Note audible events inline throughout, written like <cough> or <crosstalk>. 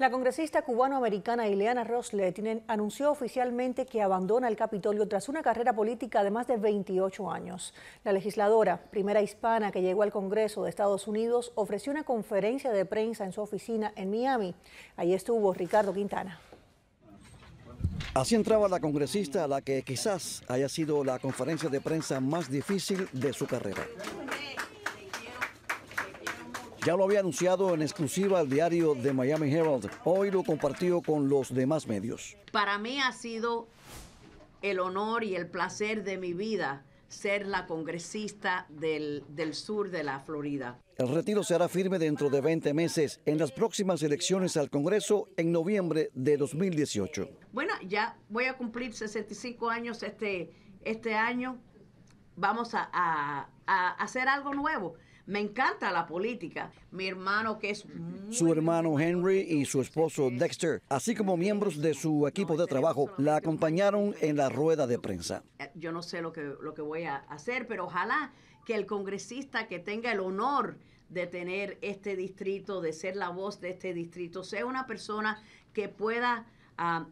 La congresista cubano-americana Ileana tienen anunció oficialmente que abandona el Capitolio tras una carrera política de más de 28 años. La legisladora, primera hispana que llegó al Congreso de Estados Unidos, ofreció una conferencia de prensa en su oficina en Miami. Ahí estuvo Ricardo Quintana. Así entraba la congresista a la que quizás haya sido la conferencia de prensa más difícil de su carrera. Ya lo había anunciado en exclusiva al diario de Miami Herald. Hoy lo compartió con los demás medios. Para mí ha sido el honor y el placer de mi vida ser la congresista del, sur de la Florida. El retiro será firme dentro de 20 meses en las próximas elecciones al Congreso en noviembre de 2018. Bueno, ya voy a cumplir 65 años este, este año. Vamos a, a hacer algo nuevo. Me encanta la política. Mi hermano que es... su hermano Henry y su esposo Dexter, así como miembros de su equipo de trabajo, la acompañaron en la rueda de prensa. Eh, yo no sé lo que, lo que voy a hacer, pero ojalá que el congresista que tenga el honor de tener este distrito, de ser la voz de este distrito, sea una persona que pueda... Ah,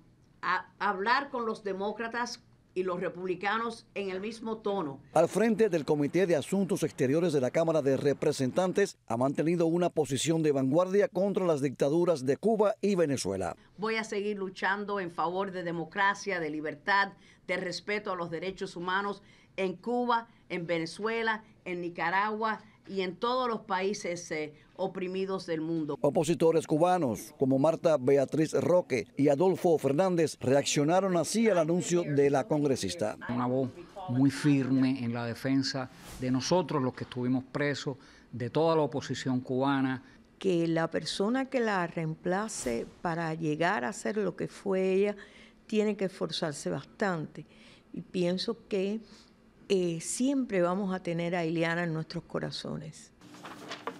hablar con los demócratas, y los republicanos en el mismo tono. Al frente del Comité de Asuntos Exteriores de la Cámara de Representantes ha mantenido una posición de vanguardia contra las dictaduras de Cuba y Venezuela. Voy a seguir luchando en favor de democracia, de libertad, de respeto a los derechos humanos en Cuba, en Venezuela, en Nicaragua, y en todos los países eh, oprimidos del mundo. Opositores cubanos como Marta Beatriz Roque y Adolfo Fernández reaccionaron así al anuncio de la congresista. Una voz muy firme en la defensa de nosotros los que estuvimos presos, de toda la oposición cubana. Que la persona que la reemplace para llegar a ser lo que fue ella tiene que esforzarse bastante. Y pienso que eh, siempre vamos a tener a Ileana en nuestros corazones.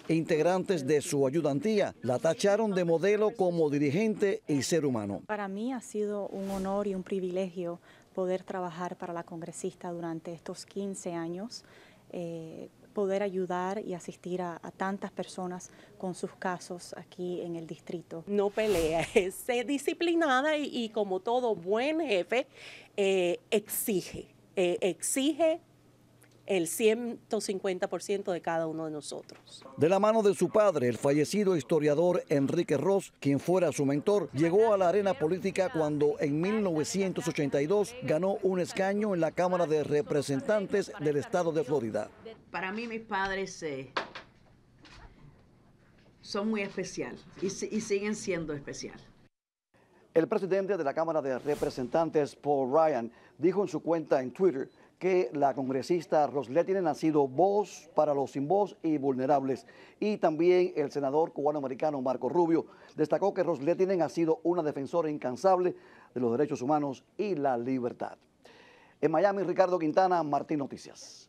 E integrantes de su ayudantía la tacharon de modelo como dirigente y ser humano. Para mí ha sido un honor y un privilegio poder trabajar para la congresista durante estos 15 años, eh, poder ayudar y asistir a, tantas personas con sus casos aquí en el distrito. No pelea, es <laughs> disciplinada y, como todo buen jefe eh, exige eh, exige el 150% de cada uno de nosotros. De la mano de su padre, el fallecido historiador Enrique Ross, quien fuera su mentor, llegó a la arena política cuando en 1982 ganó un escaño en la Cámara de Representantes del Estado de Florida. Para mí mis padres eh, son muy especial y, y siguen siendo especial. El presidente de la Cámara de Representantes, Paul Ryan, dijo en su cuenta en Twitter que la congresista Rosletinen ha sido voz para los sin voz y vulnerables. Y también el senador cubano-americano Marco Rubio destacó que Rosletinen ha sido una defensora incansable de los derechos humanos y la libertad. En Miami, Ricardo Quintana, Martín Noticias.